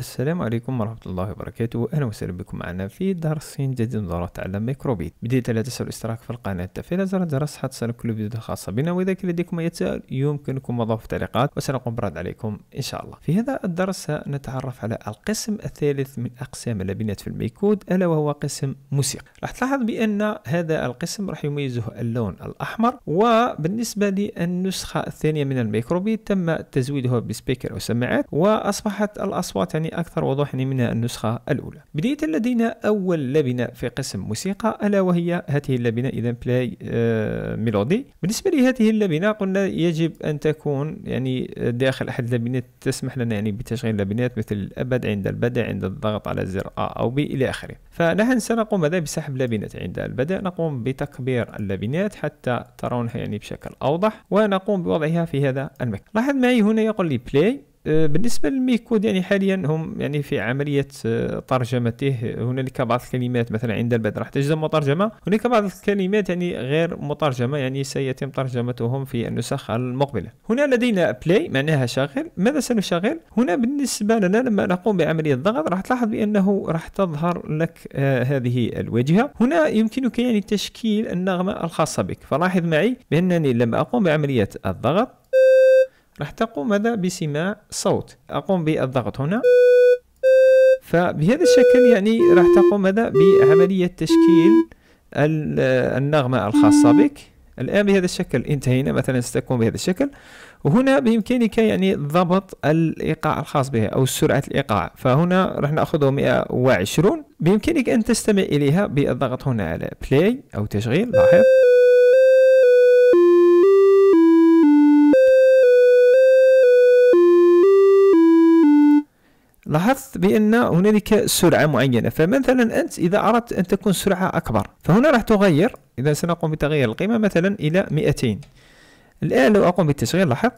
السلام عليكم ورحمة الله وبركاته أهلا وسهلا بكم معنا في درس جديد من دورات تعلم ميكروبيت بداية لا تنسوا الاشتراك في القناة تفعيل زر الجرس حتى تصلكم كل فيديوهات خاصة بنا وإذا كان لديكم أي سؤال يمكنكم وضعه في التعليقات وسنقوم برد عليكم إن شاء الله في هذا الدرس سنتعرف على القسم الثالث من أقسام اللبنات في الميكود ألا وهو قسم موسيقى راح تلاحظ بأن هذا القسم راح يميزه اللون الأحمر وبالنسبة للنسخة الثانية من الميكروبيت تم تزويدها بسبيكر أو سماعات وأصبحت الأصوات يعني أكثر وضوحا من النسخة الأولى بداية لدينا أول لبنة في قسم موسيقى ألا وهي هذه اللبنة إذا بلاي ميلودي بالنسبة لهذه اللبنة قلنا يجب أن تكون يعني داخل أحد اللبنات تسمح لنا يعني بتشغيل لبنات مثل الأبد عند البدء عند الضغط على زر A أو B إلى آخره فنحن سنقوم ماذا بسحب لبنات عند البدء نقوم بتكبير اللبنات حتى ترونها يعني بشكل أوضح ونقوم بوضعها في هذا المكان لاحظ معي هنا يقول لي بلاي آه، بالنسبة للميكود يعني حاليا هم يعني في عملية آه، ترجمته هنالك بعض الكلمات مثلا عند البدء راح تجد مترجمة هناك بعض الكلمات يعني غير مترجمة يعني سيتم ترجمتهم في النسخ المقبلة هنا لدينا بلاي معناها شغل ماذا سنشغل هنا بالنسبة لنا لما نقوم بعملية الضغط راح تلاحظ بأنه راح تظهر لك آه هذه الواجهة هنا يمكنك يعني تشكيل النغمة الخاصة بك فلاحظ معي بأنني لما أقوم بعملية الضغط راح تقوم ماذا بسماع صوت أقوم بالضغط هنا فبهذا الشكل يعني راح تقوم ماذا بعملية تشكيل النغمة الخاصة بك الآن بهذا الشكل انتهينا مثلا ستكون بهذا الشكل وهنا بإمكانك يعني ضبط الإيقاع الخاص بها أو سرعة الإيقاع فهنا راح نأخذه 120 بإمكانك أن تستمع إليها بالضغط هنا على بلاي أو تشغيل لاحظ لاحظت بأن هنالك سرعة معينة فمثلا أنت إذا أردت أن تكون سرعة أكبر فهنا راح تغير إذا سنقوم بتغيير القيمة مثلا إلى 200 الآن لو أقوم بالتشغيل لاحظ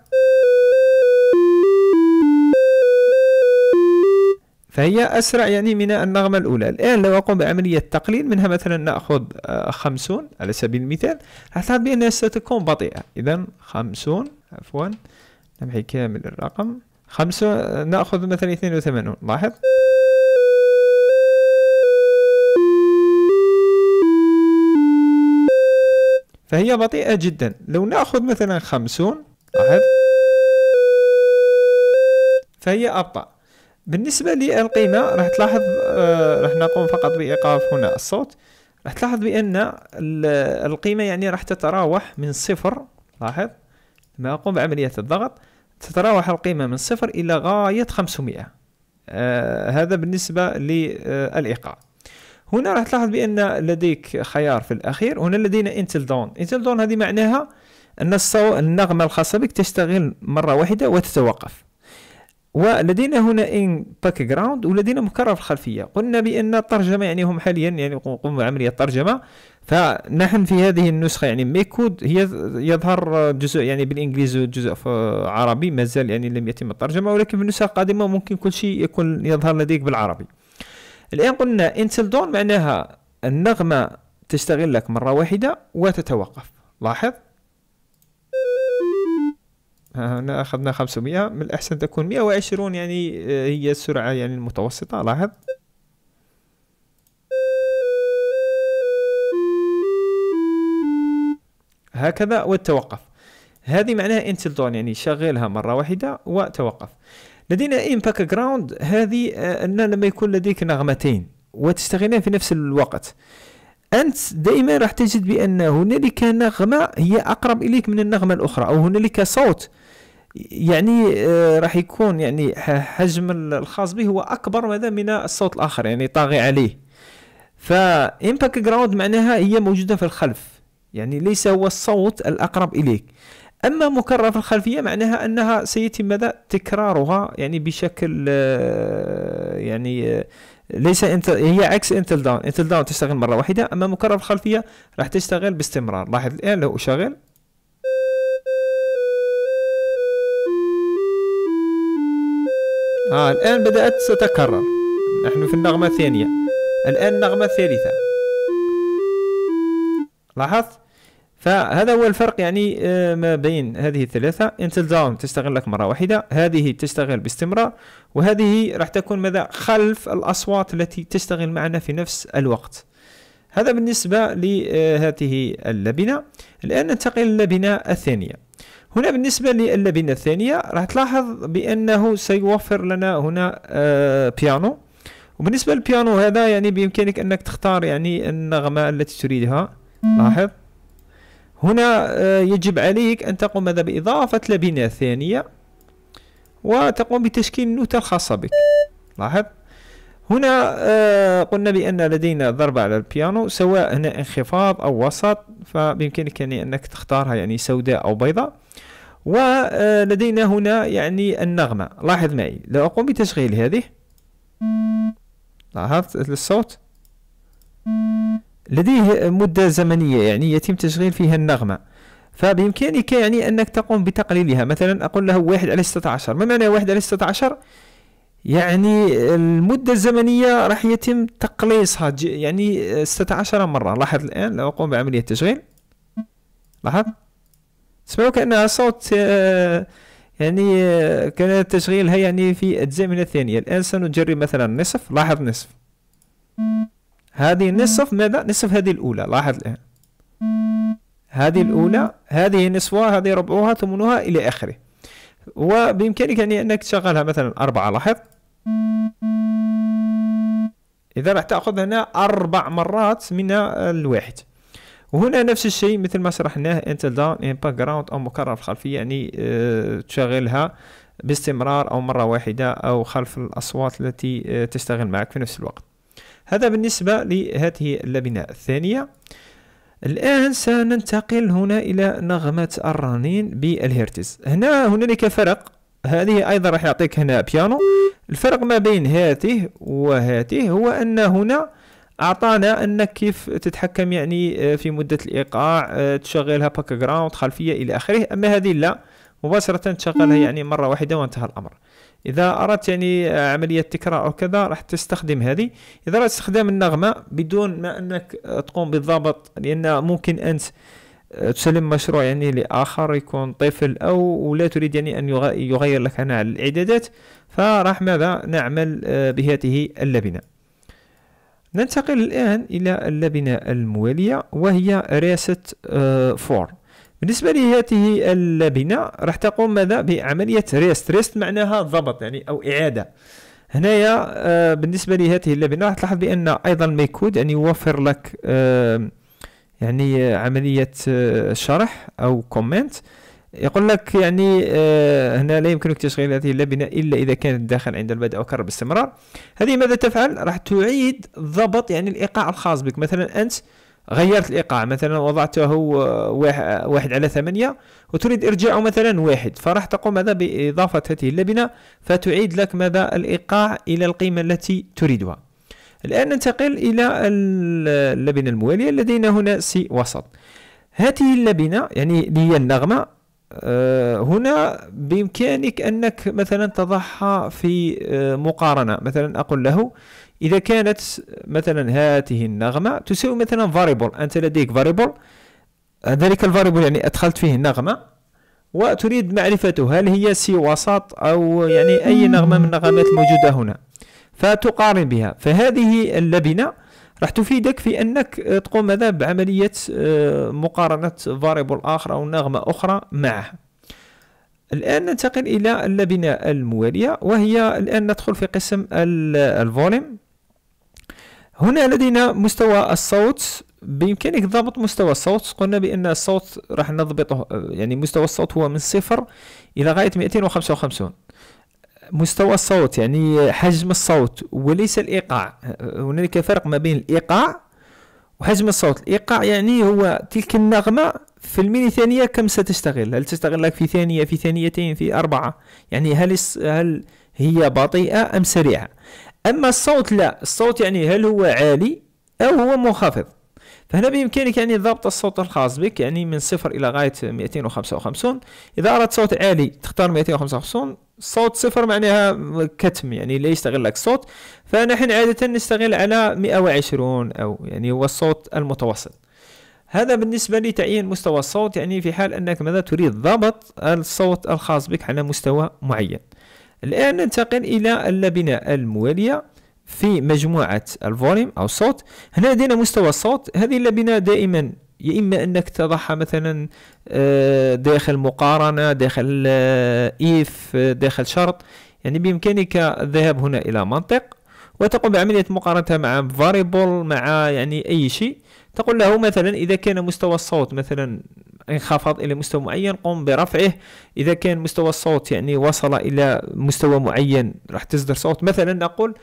فهي أسرع يعني من النغمة الأولى الآن لو أقوم بعملية تقليل منها مثلا نأخذ 50 آه، على سبيل المثال راح بأنها ستكون بطيئة إذا 50 عفوا نمحي كامل الرقم خمسة نأخذ مثلا اثنين وثمانون لاحظ فهي بطيئة جدا لو نأخذ مثلا خمسون لاحظ فهي أبطأ بالنسبة للقيمة راح تلاحظ آه، راح نقوم فقط بإيقاف هنا الصوت راح تلاحظ بأن القيمة يعني راح تتراوح من صفر لاحظ لما أقوم بعملية الضغط تتراوح القيمة من صفر إلى غاية 500 آه هذا بالنسبة للإيقاع هنا راح تلاحظ بأن لديك خيار في الأخير هنا لدينا انتل دون انتل دون هذه معناها أن الصو... النغمة الخاصة بك تشتغل مرة واحدة وتتوقف ولدينا هنا ان باك جراوند ولدينا مكرر الخلفيه قلنا بان الترجمه يعني هم حاليا يعني يقوموا بعمليه ترجمه فنحن في هذه النسخة يعني ميكود هي يظهر جزء يعني بالإنجليزي وجزء عربي مازال يعني لم يتم الترجمة ولكن في النسخة القادمة ممكن كل شيء يكون يظهر لديك بالعربي الآن قلنا انتل دون معناها النغمة تشتغل لك مرة واحدة وتتوقف لاحظ هنا أخذنا 500 من الأحسن تكون 120 يعني آه، هي السرعة يعني المتوسطة لاحظ هكذا وتوقف هذه معناها انتل دون يعني شغلها مرة واحدة وتوقف لدينا ان باك جراوند هذه آه، ان لما يكون لديك نغمتين وتشتغلين في نفس الوقت انت دائما راح تجد بان هنالك نغمه هي اقرب اليك من النغمه الاخرى او هنالك صوت يعني آه، راح يكون يعني حجم الخاص به هو اكبر ماذا من الصوت الاخر يعني طاغي عليه فامباك جراوند معناها هي موجوده في الخلف يعني ليس هو الصوت الأقرب إليك أما مكررة في الخلفية معناها أنها سيتم ماذا تكرارها يعني بشكل آه، يعني آه، ليس انت هي عكس انتل داون انتل داون تشتغل مره واحده اما مكرر في الخلفيه راح تشتغل باستمرار لاحظ الان لو اشغل آه الآن بدأت تتكرر نحن في النغمة الثانية الآن النغمة الثالثة لاحظت فهذا هو الفرق يعني آه، ما بين هذه الثلاثة انتل داون تشتغل لك مرة واحدة هذه تشتغل باستمرار وهذه راح تكون ماذا خلف الأصوات التي تشتغل معنا في نفس الوقت هذا بالنسبة لهذه اللبنة الآن ننتقل للبنة الثانية هنا بالنسبة للبنة الثانية راح تلاحظ بأنه سيوفر لنا هنا آه، بيانو وبالنسبة للبيانو هذا يعني بإمكانك أنك تختار يعني النغمة التي تريدها لاحظ هنا آه، يجب عليك أن تقوم ماذا بإضافة لبنة ثانية وتقوم بتشكيل النوتة الخاصة بك لاحظ هنا آه، قلنا بأن لدينا ضربة على البيانو سواء هنا انخفاض أو وسط فبإمكانك يعني أنك تختارها يعني سوداء أو بيضاء ولدينا آه، هنا يعني النغمة لاحظ معي لو أقوم بتشغيل هذه لاحظت الصوت لديه مدة زمنية يعني يتم تشغيل فيها النغمة فبإمكانك يعني أنك تقوم بتقليلها مثلا أقول له واحد على ستة عشر ما معنى واحد على ستة عشر يعني المدة الزمنية راح يتم تقليصها يعني ستة عشر مرة لاحظ الآن لو أقوم بعملية تشغيل لاحظ تسمعوا كأنها صوت آه، يعني آه، كان تشغيلها يعني في أجزاء من الثانية الآن سنجرب مثلا نصف لاحظ نصف هذه نصف ماذا نصف هذه الأولى لاحظ الآن هذه الأولى هذه نصفها هذه ربعها ثمنها إلى آخره وبإمكانك يعني أنك تشغلها مثلا أربعة لاحظ إذا راح تأخذ هنا أربع مرات من الواحد وهنا نفس الشيء مثل ما شرحناه انت داون ان باك جراوند او مكرر الخلفيه يعني اه تشغلها باستمرار او مره واحده او خلف الاصوات التي اه تشتغل معك في نفس الوقت هذا بالنسبة لهذه اللبنة الثانية الآن سننتقل هنا إلى نغمة الرنين بالهرتز هنا هنالك فرق هذه أيضا راح يعطيك هنا بيانو الفرق ما بين هاته وهاته هو أن هنا أعطانا أنك كيف تتحكم يعني آه، في مدة الإيقاع آه، تشغلها باك جراوند خلفية إلى آخره أما هذه لا مباشرة تشغلها يعني مرة واحدة وانتهى الأمر اذا اردت يعني آه، عمليه تكرار او كذا راح تستخدم هذه اذا اردت استخدام النغمه بدون ما انك آه، تقوم بالضبط لان ممكن انت آه، تسلم مشروع يعني لاخر يكون طفل او ولا تريد يعني ان يغير لك انا الاعدادات فراح ماذا نعمل بهذه اللبنه ننتقل الان الى اللبنه المواليه وهي رياسه فور بالنسبه لهذه اللبنه راح تقوم ماذا بعمليه ريست ريست معناها ضبط يعني او اعاده هنايا آه، بالنسبه لهذه اللبنه راح تلاحظ بان ايضا ميكود يعني يوفر لك آه، يعني آه، عمليه شرح او كومنت يقول لك يعني هنا لا يمكنك تشغيل هذه اللبنه الا اذا كانت داخل عند البدء او كرر باستمرار هذه ماذا تفعل راح تعيد ضبط يعني الايقاع الخاص بك مثلا انت غيرت الايقاع مثلا وضعته واحد على ثمانية وتريد ارجاعه مثلا واحد فراح تقوم ماذا باضافة هذه اللبنة فتعيد لك ماذا الايقاع الى القيمة التي تريدها الان ننتقل الى اللبنة الموالية لدينا هنا سي وسط هذه اللبنة يعني هي النغمة آه، هنا بإمكانك أنك مثلا تضعها في آه، مقارنة مثلا أقول له اذا كانت مثلا هذه النغمه تساوي مثلا فاريبل انت لديك فاريبل ذلك الفاريبل يعني ادخلت فيه النغمه وتريد معرفته هل هي سي وسط او يعني اي نغمه من النغمات الموجوده هنا فتقارن بها فهذه اللبنه راح تفيدك في انك تقوم ماذا بعمليه آه، مقارنه فاريبل اخر او نغمه اخرى معها الان ننتقل الى اللبنه المواليه وهي الان ندخل في قسم الفوليم هنا لدينا مستوى الصوت بإمكانك ضبط مستوى الصوت قلنا بأن الصوت راح نضبطه يعني مستوى الصوت هو من صفر إلى غاية 255 مستوى الصوت يعني حجم الصوت وليس الإيقاع هنالك فرق ما بين الإيقاع وحجم الصوت الإيقاع يعني هو تلك النغمة في الميلي ثانية كم ستشتغل هل تشتغل لك في ثانية في ثانيتين في أربعة يعني هل هل هي بطيئة أم سريعة اما الصوت لا الصوت يعني هل هو عالي او هو منخفض فهنا بإمكانك يعني ضبط الصوت الخاص بك يعني من صفر إلى غاية 255 إذا أردت صوت عالي تختار 255 صوت صفر معناها كتم يعني لا يستغل لك الصوت فنحن عادة نستغل على 120 أو يعني هو الصوت المتوسط هذا بالنسبة لتعيين مستوى الصوت يعني في حال أنك ماذا تريد ضبط الصوت الخاص بك على مستوى معين الآن ننتقل إلى اللبنة الموالية في مجموعة الفوليوم أو الصوت هنا لدينا مستوى الصوت هذه اللبنة دائما يا إما أنك تضعها مثلا آه، داخل مقارنة داخل آه، إيف آه، داخل شرط يعني بإمكانك الذهاب هنا إلى منطق وتقوم بعملية مقارنتها مع فاريبل مع يعني أي شيء تقول له مثلا إذا كان مستوى الصوت مثلا انخفض الى مستوى معين قم برفعه اذا كان مستوى الصوت يعني وصل الى مستوى معين راح تصدر صوت مثلا نقول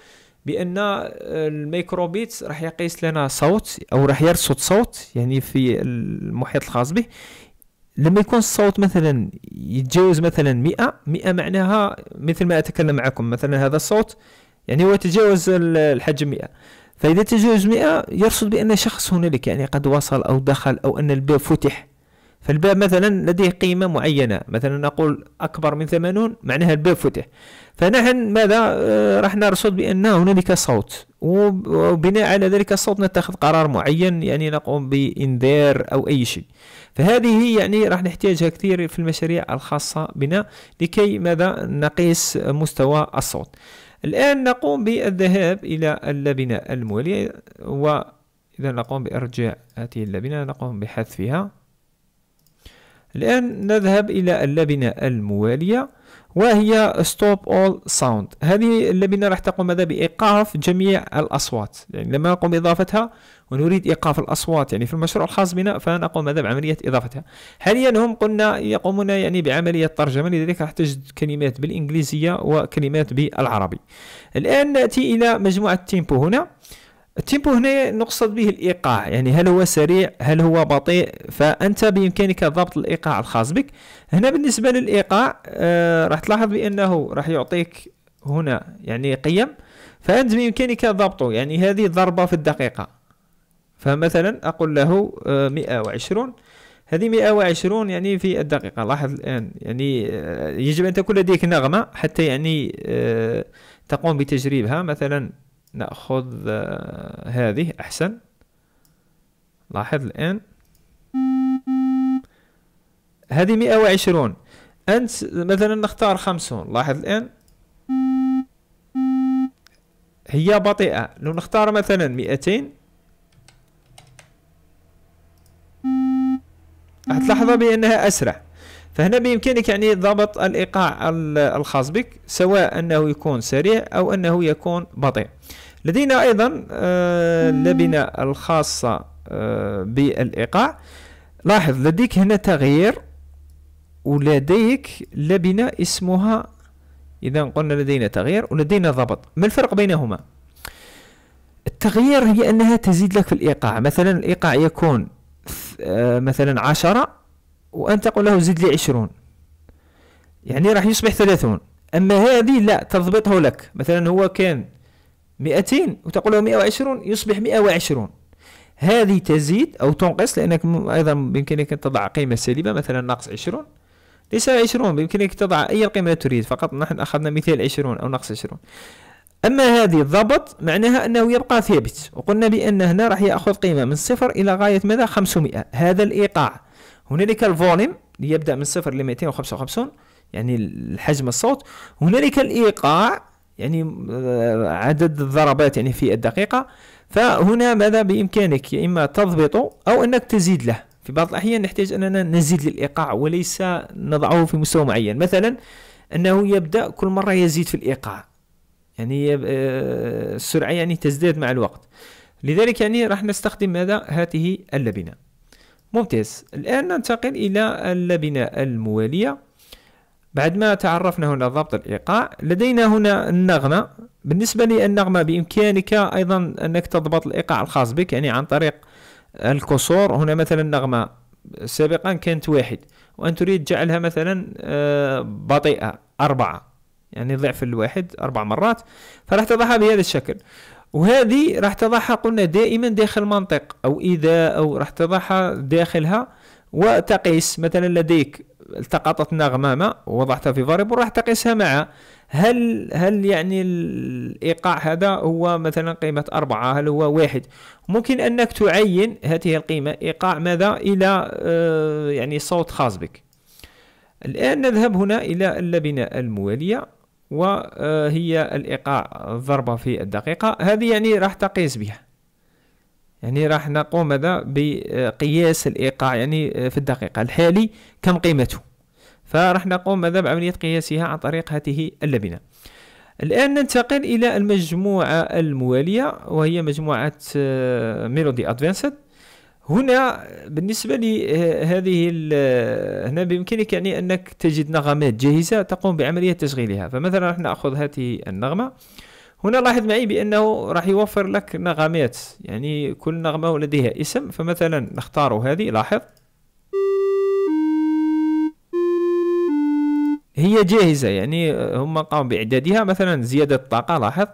بان الميكروبيت راح يقيس لنا صوت او راح يرصد صوت يعني في المحيط الخاص به لما يكون الصوت مثلا يتجاوز مثلا 100 100 معناها مثل ما اتكلم معكم مثلا هذا الصوت يعني هو تجاوز الحجم 100 فاذا تجاوز 100 يرصد بان شخص هنالك يعني قد وصل او دخل او ان الباب فتح فالباب مثلا لديه قيمة معينة مثلا نقول أكبر من ثمانون معناها الباب فتح فنحن ماذا آه، راح نرصد بأن هنالك صوت وبناء على ذلك الصوت نتخذ قرار معين يعني نقوم بإنذار أو أي شيء فهذه يعني راح نحتاجها كثير في المشاريع الخاصة بنا لكي ماذا نقيس مستوى الصوت الآن نقوم بالذهاب إلى اللبنة الموالية وإذا نقوم بإرجاع هذه اللبنة نقوم بحذفها الآن نذهب إلى اللبنة الموالية وهي ستوب اول ساوند هذه اللبنه راح تقوم ماذا بايقاف جميع الاصوات يعني لما نقوم باضافتها ونريد ايقاف الاصوات يعني في المشروع الخاص بنا فنقوم ماذا بعمليه اضافتها حاليا هم قلنا يقومون يعني بعمليه ترجمه لذلك راح تجد كلمات بالانجليزيه وكلمات بالعربي الان ناتي الى مجموعه تيمبو هنا التيمبو هنا نقصد به الايقاع يعني هل هو سريع هل هو بطيء فانت بامكانك ضبط الايقاع الخاص بك هنا بالنسبه للايقاع آه راح تلاحظ بانه راح يعطيك هنا يعني قيم فانت بامكانك ضبطه يعني هذه ضربه في الدقيقه فمثلا اقول له آه 120 هذه 120 يعني في الدقيقة لاحظ الآن يعني آه، يجب أن تكون لديك نغمة حتى يعني آه، تقوم بتجريبها مثلا نأخذ آه، هذه أحسن لاحظ الآن هذه مئة وعشرون أنت مثلا نختار خمسون لاحظ الآن هي بطيئة لو نختار مثلا مئتين راح تلاحظ بأنها أسرع فهنا بإمكانك يعني ضبط الإيقاع الخاص بك سواء أنه يكون سريع أو أنه يكون بطيء لدينا أيضا آه، اللبنة الخاصة آه، بالإيقاع لاحظ لديك هنا تغيير ولديك لبنة اسمها إذا قلنا لدينا تغيير ولدينا ضبط ما الفرق بينهما؟ التغيير هي أنها تزيد لك في الإيقاع مثلا الإيقاع يكون آه، مثلا عشرة وأنت تقول له زد لي عشرون يعني راح يصبح ثلاثون أما هذه لا تضبطه لك مثلا هو كان مئتين وتقول له مئة وعشرون يصبح مئة وعشرون هذه تزيد أو تنقص لأنك أيضا بإمكانك أن تضع قيمة سالبة مثلا ناقص عشرون ليس عشرون بإمكانك تضع أي قيمة تريد فقط نحن أخذنا مثال عشرون أو ناقص عشرون أما هذه الضبط معناها أنه يبقى ثابت وقلنا بأن هنا راح يأخذ قيمة من صفر إلى غاية ماذا 500 هذا الإيقاع هنالك الفوليم يبدا من صفر ل 255 يعني الحجم الصوت هنالك الايقاع يعني آه، عدد الضربات يعني في الدقيقه فهنا ماذا بامكانك يا اما تضبط او انك تزيد له في بعض الاحيان نحتاج اننا نزيد للايقاع وليس نضعه في مستوى معين مثلا انه يبدا كل مره يزيد في الايقاع يعني آه، السرعه يعني تزداد مع الوقت لذلك يعني راح نستخدم ماذا هذه اللبنه ممتاز الآن ننتقل إلى اللبنة الموالية بعد ما تعرفنا هنا ضبط الإيقاع لدينا هنا النغمة بالنسبة للنغمة بإمكانك أيضا أنك تضبط الإيقاع الخاص بك يعني عن طريق الكسور هنا مثلا النغمة سابقا كانت واحد وأن تريد جعلها مثلا آه، بطيئة أربعة يعني ضعف الواحد أربع مرات فراح تضعها بهذا الشكل وهذه راح تضعها قلنا دائما داخل منطق أو إذا أو راح تضعها داخلها وتقيس مثلا لديك التقطت نغمامة ووضعتها في فاريبل راح تقيسها مع هل هل يعني الإيقاع هذا هو مثلا قيمة أربعة هل هو واحد ممكن أنك تعين هذه القيمة إيقاع ماذا إلى آه، يعني صوت خاص بك الآن نذهب هنا إلى اللبنة الموالية وهي الإيقاع الضربة في الدقيقة هذه يعني راح تقيس بها يعني راح نقوم ماذا بقياس الإيقاع يعني في الدقيقة الحالي كم قيمته فراح نقوم ماذا بعملية قياسها عن طريق هذه اللبنة الآن ننتقل إلى المجموعة الموالية وهي مجموعة ميلودي آه، أدفانسد هنا بالنسبه لهذه آه، آه، هنا بامكانك يعني انك تجد نغمات جاهزه تقوم بعمليه تشغيلها فمثلا راح ناخذ هذه النغمه هنا لاحظ معي بانه راح يوفر لك نغمات يعني كل نغمه لديها اسم فمثلا نختار هذه لاحظ هي جاهزه يعني آه، هم قاموا باعدادها مثلا زياده الطاقه لاحظ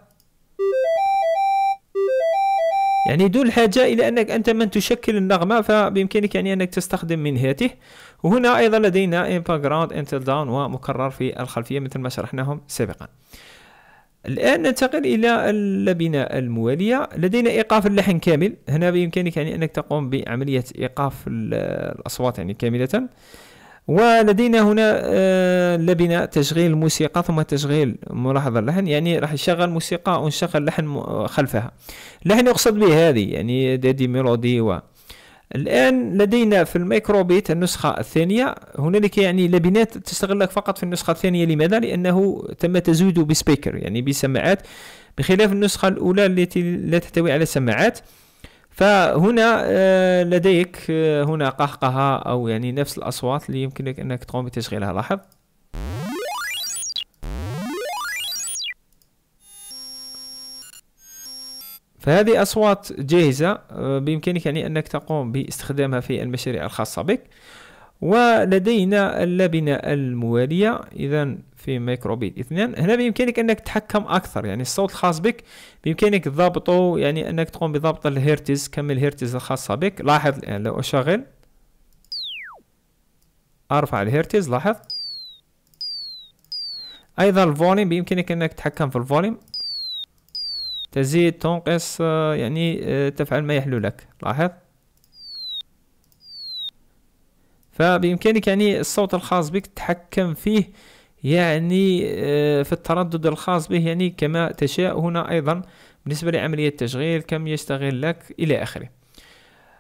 يعني دون الحاجة إلى أنك أنت من تشكل النغمة فبإمكانك يعني أنك تستخدم من هاته وهنا أيضا لدينا background until down ومكرر في الخلفية مثل ما شرحناهم سابقا الآن ننتقل إلى اللبنة الموالية لدينا إيقاف اللحن كامل هنا بإمكانك يعني أنك تقوم بعملية إيقاف الأصوات يعني كاملة ولدينا هنا آه، لبنة تشغيل موسيقى ثم تشغيل ملاحظة اللحن يعني راح يشغل موسيقى ونشغل لحن خلفها لحن يقصد به هذه يعني دادي ميلودي و الآن لدينا في الميكروبيت النسخة الثانية هنالك يعني لبنات تشتغل لك فقط في النسخة الثانية لماذا؟ لأنه تم تزويده بسبيكر يعني بسماعات بخلاف النسخة الأولى التي لا تحتوي على سماعات فهنا آه، لديك آه، هنا قهقهة أو يعني نفس الأصوات اللي يمكنك أنك تقوم بتشغيلها لاحظ فهذه أصوات جاهزة آه، بإمكانك يعني أنك تقوم باستخدامها في المشاريع الخاصة بك ولدينا اللبنة الموالية إذا في ميكروبيت اثنان هنا بامكانك انك تتحكم اكثر يعني الصوت الخاص بك بامكانك تضبطه يعني انك تقوم بضبط الهرتز كم الهرتز الخاصه بك لاحظ الان يعني لو اشغل ارفع الهرتز لاحظ ايضا الفوليوم بامكانك انك تتحكم في الفوليوم تزيد تنقص يعني آه، تفعل ما يحلو لك لاحظ فبامكانك يعني الصوت الخاص بك تتحكم فيه يعني آه، في التردد الخاص به يعني كما تشاء هنا أيضا بالنسبة لعملية التشغيل كم يشتغل لك إلى آخره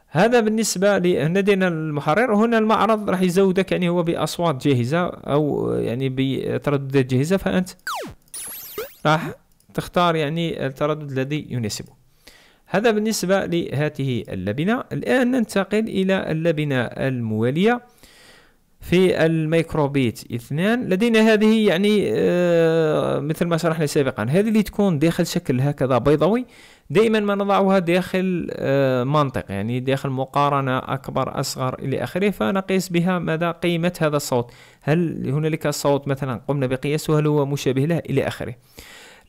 هذا بالنسبة لدينا المحرر هنا المعرض راح يزودك يعني هو بأصوات جاهزة أو يعني بترددات جاهزة فأنت راح تختار يعني التردد الذي يناسبه هذا بالنسبة لهذه اللبنة الآن ننتقل إلى اللبنة الموالية في الميكروبيت اثنان لدينا هذه يعني آه مثل ما شرحنا سابقا هذه اللي تكون داخل شكل هكذا بيضوي دائما ما نضعها داخل آه منطق يعني داخل مقارنة أكبر أصغر إلى آخره فنقيس بها مدى قيمة هذا الصوت هل هنالك صوت مثلا قمنا بقياسه هل هو مشابه له إلى آخره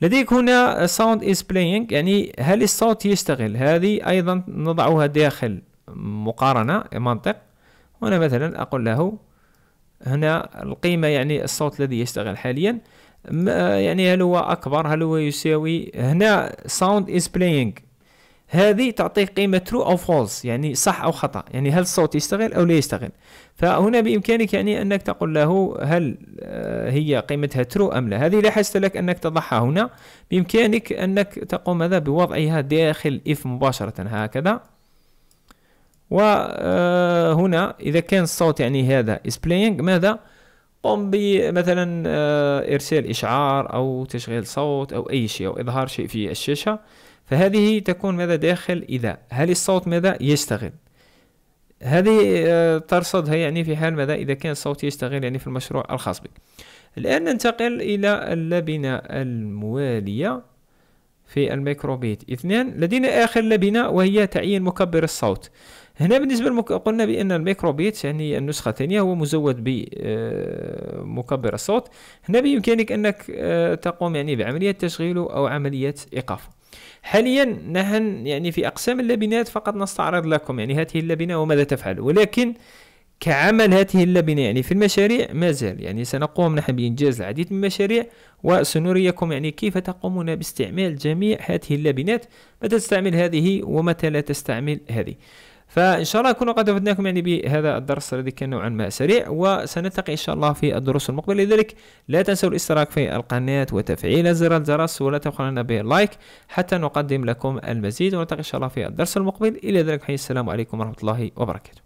لديك هنا sound is playing يعني هل الصوت يشتغل هذه أيضا نضعها داخل مقارنة منطق هنا مثلا أقول له هنا القيمة يعني الصوت الذي يشتغل حاليا يعني هل هو أكبر هل هو يساوي هنا sound is playing هذه تعطيك قيمة true أو false يعني صح أو خطأ يعني هل الصوت يشتغل أو لا يشتغل فهنا بإمكانك يعني أنك تقول له هل آه، هي قيمتها true أم لا هذه لاحظت لك أنك تضعها هنا بإمكانك أنك تقوم ماذا بوضعها داخل if مباشرة هكذا وهنا إذا كان الصوت يعني هذا is playing ماذا قم بمثلا آه، إرسال إشعار أو تشغيل صوت أو أي شيء أو إظهار شيء في الشاشة فهذه تكون ماذا داخل إذا هل الصوت ماذا يشتغل هذه آه، ترصدها يعني في حال ماذا إذا كان الصوت يشتغل يعني في المشروع الخاص بك الآن ننتقل إلى اللبنة الموالية في الميكروبيت اثنان لدينا آخر لبنة وهي تعيين مكبر الصوت هنا بالنسبه للمك... قلنا بان الميكروبيت يعني النسخه الثانيه هو مزود بمكبر آه، الصوت هنا بامكانك انك آه، تقوم يعني بعمليه تشغيله او عمليه ايقافه حاليا نحن يعني في اقسام اللبنات فقط نستعرض لكم يعني هذه اللبنه وماذا تفعل ولكن كعمل هذه اللبنه يعني في المشاريع ما زال يعني سنقوم نحن بانجاز العديد من المشاريع وسنريكم يعني كيف تقومون باستعمال جميع هذه اللبنات متى تستعمل هذه ومتى لا تستعمل هذه فان شاء الله نكون قد افدناكم يعني بهذا الدرس الذي كان نوعا ما سريع وسنلتقي ان شاء الله في الدروس المقبله لذلك لا تنسوا الاشتراك في القناه وتفعيل زر الجرس ولا تبخلوا لنا باللايك حتى نقدم لكم المزيد ونلتقي ان شاء الله في الدرس المقبل الى ذلك حي السلام عليكم ورحمه الله وبركاته